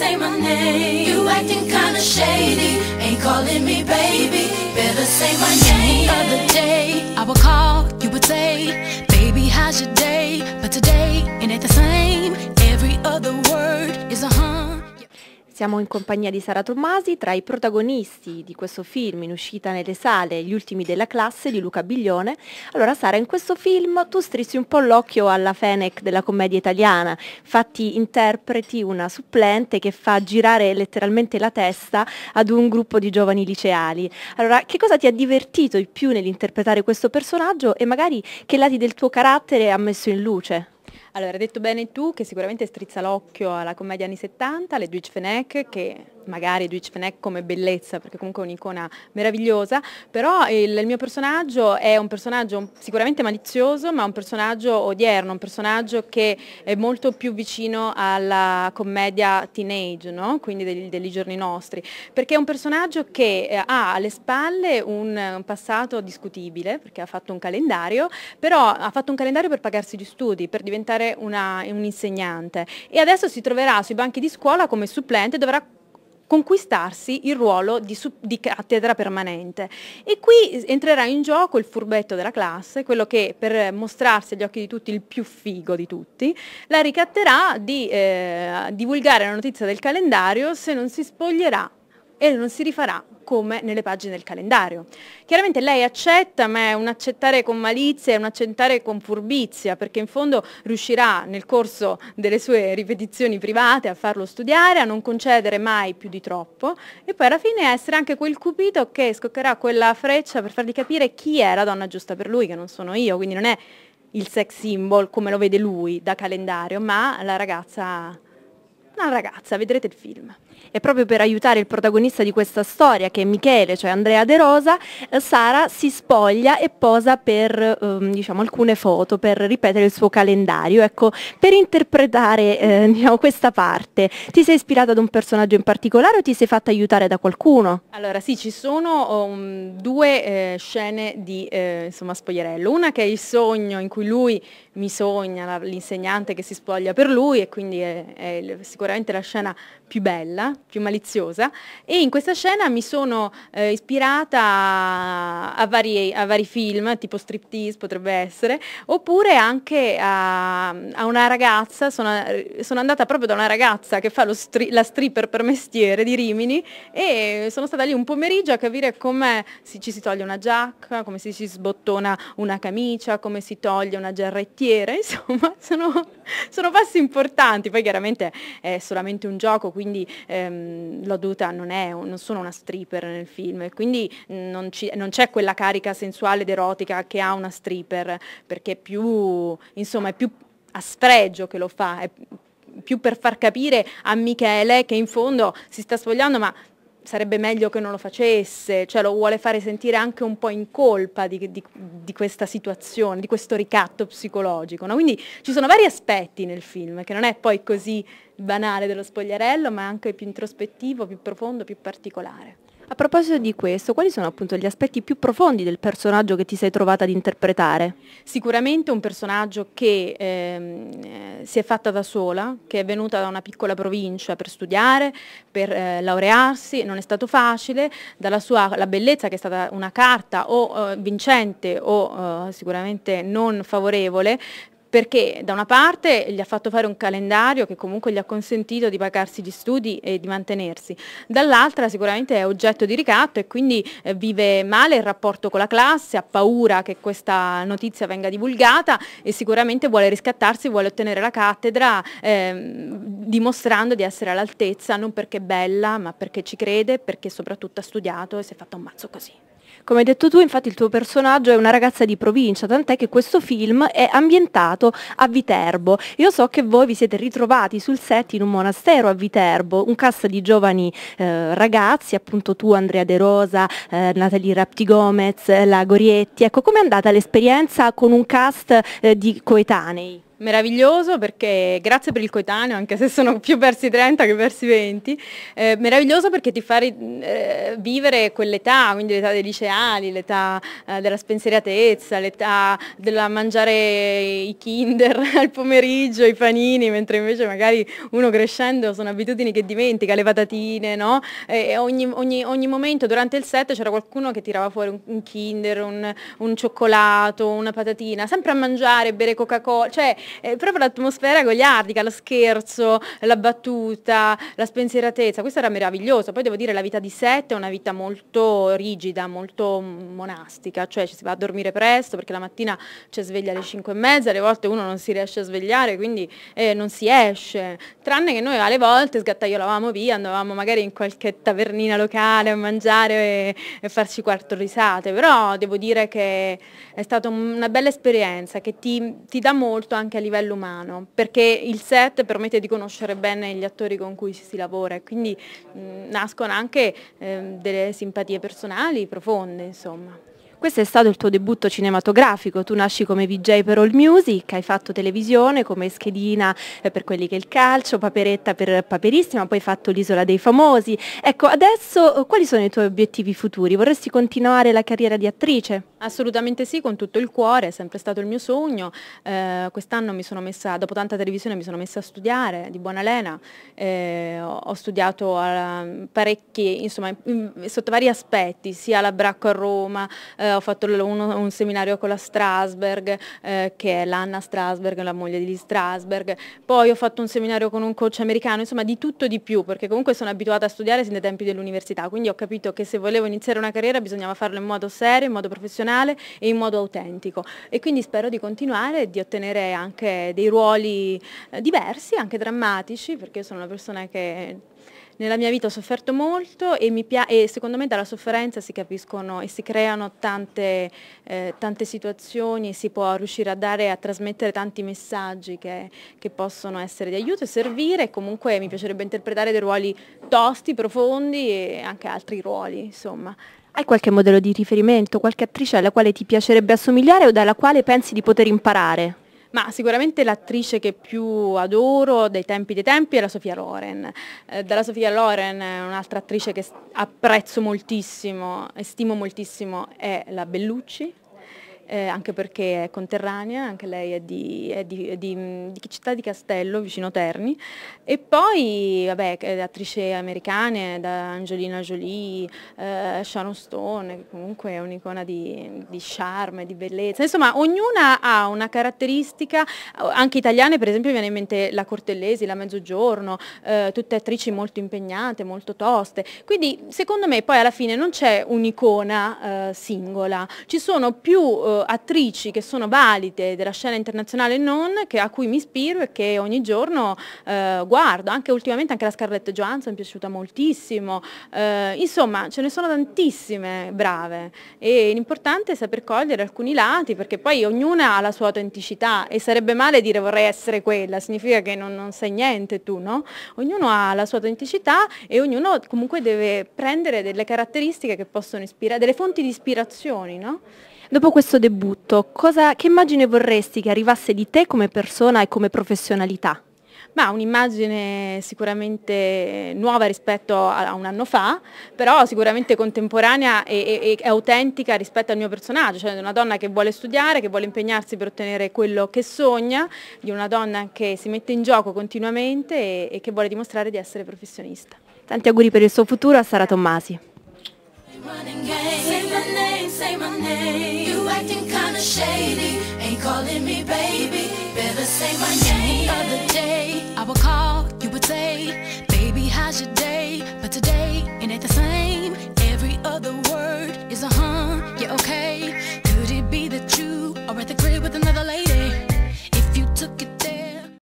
say my name. You acting kinda shady, ain't calling me baby. Better say my name. Other day, I would call, you would say, Baby, how's your day? But today, it ain't the same. Every other Siamo in compagnia di Sara Tommasi, tra i protagonisti di questo film in uscita nelle sale Gli ultimi della classe di Luca Biglione. Allora Sara, in questo film tu strizzi un po' l'occhio alla Fenech della commedia italiana, fatti interpreti una supplente che fa girare letteralmente la testa ad un gruppo di giovani liceali. Allora, che cosa ti ha divertito di più nell'interpretare questo personaggio e magari che lati del tuo carattere ha messo in luce? Allora, hai detto bene tu che sicuramente strizza l'occhio alla commedia anni 70, alle Duic Fenech, che magari Edwidge Fenech come bellezza, perché comunque è un'icona meravigliosa, però il, il, mio personaggio è un personaggio sicuramente malizioso, ma un personaggio odierno, un personaggio che è molto più vicino alla commedia teenage, no? quindi degli, degli, giorni nostri, perché è un personaggio che eh, ha alle spalle un, un passato discutibile, perché ha fatto un calendario, però ha fatto un calendario per pagarsi gli studi, per diventare una, un insegnante e adesso si troverà sui banchi di scuola come supplente, dovrà conquistarsi il ruolo di, di, cattedra permanente. E qui entrerà in gioco il furbetto della classe, quello che per mostrarsi agli occhi di tutti il più figo di tutti, la ricatterà di eh, divulgare la notizia del calendario se non si spoglierà e non si rifarà come nelle pagine del calendario. Chiaramente lei accetta, ma è un accettare con malizia, è un accettare con furbizia, perché in fondo riuscirà nel corso delle sue ripetizioni private a farlo studiare, a non concedere mai più di troppo e poi alla fine essere anche quel cupito che scoccherà quella freccia per fargli capire chi è la donna giusta per lui, che non sono io, quindi non è il sex symbol come lo vede lui da calendario, ma la ragazza una ragazza, vedrete il film. E proprio per aiutare il protagonista di questa storia, che è Michele, cioè Andrea De Rosa, eh, Sara si spoglia e posa per ehm, diciamo, alcune foto, per ripetere il suo calendario. Ecco, per interpretare eh, diciamo, questa parte, ti sei ispirata ad un personaggio in particolare o ti sei fatta aiutare da qualcuno? Allora sì, ci sono um, due eh, scene di eh, insomma, spoglierello. Una che è il sogno in cui lui mi sogna, l'insegnante che si spoglia per lui e quindi è, è sicuramente sicuramente la scena più bella, più maliziosa e in questa scena mi sono eh, ispirata a vari, a vari, film, tipo striptease potrebbe essere, oppure anche a, a una ragazza, sono, sono, andata proprio da una ragazza che fa stri, la stripper per mestiere di Rimini e sono stata lì un pomeriggio a capire come si, ci si toglie una giacca, come si, si sbottona una camicia, come si toglie una giarrettiera, insomma sono, sono passi importanti, poi chiaramente eh, solamente un gioco, quindi ehm, dovuta, non, è, non sono una stripper nel film, quindi non, c'è quella carica sensuale ed erotica che ha una stripper, perché è più, insomma, è più a sfregio che lo fa, è più per far capire a Michele che in fondo si sta sfogliando, ma sarebbe meglio che non lo facesse, cioè lo vuole fare sentire anche un po' in colpa di, di, di questa situazione, di questo ricatto psicologico. No? Quindi ci sono vari aspetti nel film, che non è poi così banale dello spogliarello, ma anche più introspettivo, più profondo, più particolare. A proposito di questo, quali sono appunto gli aspetti più profondi del personaggio che ti sei trovata ad interpretare? Sicuramente un personaggio che ehm, eh, si è fatta da sola, che è venuta da una piccola provincia per studiare, per eh, laurearsi, non è stato facile, dalla sua la bellezza che è stata una carta o eh, vincente o eh, sicuramente non favorevole, perché da una parte gli ha fatto fare un calendario che comunque gli ha consentito di pagarsi gli studi e di mantenersi, dall'altra sicuramente è oggetto di ricatto e quindi eh, vive male il rapporto con la classe, ha paura che questa notizia venga divulgata e sicuramente vuole riscattarsi, vuole ottenere la cattedra eh, dimostrando di essere all'altezza, non perché è bella ma perché ci crede, perché soprattutto ha studiato e si è fatta un mazzo così. Come hai detto tu, infatti, il tuo personaggio è una ragazza di provincia, tant'è che questo film è ambientato a Viterbo. Io so che voi vi siete ritrovati sul set in un monastero a Viterbo, un cast di giovani eh, ragazzi, appunto tu, Andrea De Rosa, eh, Natalie Rapti Gomez, la Gorietti. Ecco, com'è andata l'esperienza con un cast eh, di coetanei? Meraviglioso perché, grazie per il coetaneo, anche se sono più versi 30 che versi 20, eh, meraviglioso perché ti fa eh, vivere quell'età, quindi l'età dei liceali, l'età eh, della spensieratezza, l'età della mangiare i kinder al pomeriggio, i panini, mentre invece magari uno crescendo sono abitudini che dimentica, le patatine, no? E ogni, ogni, ogni momento durante il set c'era qualcuno che tirava fuori un, un kinder, un, un, cioccolato, una patatina, sempre a mangiare, bere Coca-Cola, cioè eh, proprio l'atmosfera goliardica, lo scherzo, la battuta, la spensieratezza, questo era meraviglioso. Poi devo dire la vita di Sette è una vita molto rigida, molto monastica, cioè ci si va a dormire presto perché la mattina ci sveglia alle 5 e mezza, alle volte uno non si riesce a svegliare, quindi eh, non si esce, tranne che noi alle volte sgattaiolavamo via, andavamo magari in qualche tavernina locale a mangiare e, e farci quattro risate, però devo dire che è stata una bella esperienza che ti, ti dà molto anche anche a livello umano, perché il set permette di conoscere bene gli attori con cui si lavora e quindi mh, nascono anche eh, delle simpatie personali profonde, insomma. Questo è stato il tuo debutto cinematografico, tu nasci come VJ per All Music, hai fatto televisione come schedina eh, per quelli che è il calcio, paperetta per Paperissima, poi hai fatto l'Isola dei Famosi. Ecco, adesso quali sono i tuoi obiettivi futuri? Vorresti continuare la carriera di attrice? Assolutamente sì, con tutto il cuore, è sempre stato il mio sogno. Eh, Quest'anno mi sono messa, dopo tanta televisione, mi sono messa a studiare di buona lena. Eh, ho studiato eh, parecchi, insomma, sotto vari aspetti, sia l'Abracco a Roma, eh, ho fatto uno, un seminario con la Strasberg, eh, che è l'Anna Strasberg, la moglie di Strasberg. Poi ho fatto un seminario con un coach americano, insomma, di tutto di più, perché comunque sono abituata a studiare sin dai tempi dell'università, quindi ho capito che se volevo iniziare una carriera bisognava farlo in modo serio, in modo professionale professionale e in modo autentico e quindi spero di continuare e di ottenere anche dei ruoli eh, diversi, anche drammatici, perché io sono una persona che nella mia vita ho sofferto molto e, e, secondo me dalla sofferenza si capiscono e si creano tante, eh, tante situazioni e si può riuscire a dare e a trasmettere tanti messaggi che, che, possono essere di aiuto e servire e comunque mi piacerebbe interpretare dei ruoli tosti, profondi e anche altri ruoli insomma. Hai qualche modello di riferimento, qualche attrice alla quale ti piacerebbe assomigliare o dalla quale pensi di poter imparare? Ma sicuramente l'attrice che più adoro dai tempi dei tempi è la Sofia Loren. Eh, dalla Sofia Loren eh, un'altra attrice che apprezzo moltissimo e stimo moltissimo è la Bellucci, eh, anche perché è conterranea, anche lei è, di, è di, di, di, città di Castello, vicino Terni, e poi vabbè, attrice americane da Angelina Jolie, eh, Sharon Stone, che comunque è un'icona di, charme, di bellezza, insomma ognuna ha una caratteristica, anche italiane per esempio mi viene in mente la Cortellesi, la Mezzogiorno, eh, tutte attrici molto impegnate, molto toste, quindi secondo me poi alla fine non c'è un'icona eh, singola, ci sono più eh, attrici che sono valide della scena internazionale e non, che, a cui mi ispiro e che ogni giorno eh, guardo, anche ultimamente anche la Scarlett Johansson mi è piaciuta moltissimo, eh, insomma ce ne sono tantissime brave e l'importante è saper cogliere alcuni lati perché poi ognuna ha la sua autenticità e sarebbe male dire vorrei essere quella, significa che non, non sei niente tu, no? Ognuno ha la sua autenticità e ognuno comunque deve prendere delle caratteristiche che possono ispirare, delle fonti di ispirazioni, no? Dopo questo debutto, cosa, che immagine vorresti che arrivasse di te come persona e come professionalità? Ma un'immagine sicuramente nuova rispetto a un anno fa, però sicuramente contemporanea e, e, e, autentica rispetto al mio personaggio, cioè di una donna che vuole studiare, che vuole impegnarsi per ottenere quello che sogna, di una donna che si mette in gioco continuamente e, e che vuole dimostrare di essere professionista. Tanti auguri per il suo futuro a Sara Tommasi. acting kinda shady. Ain't calling me baby.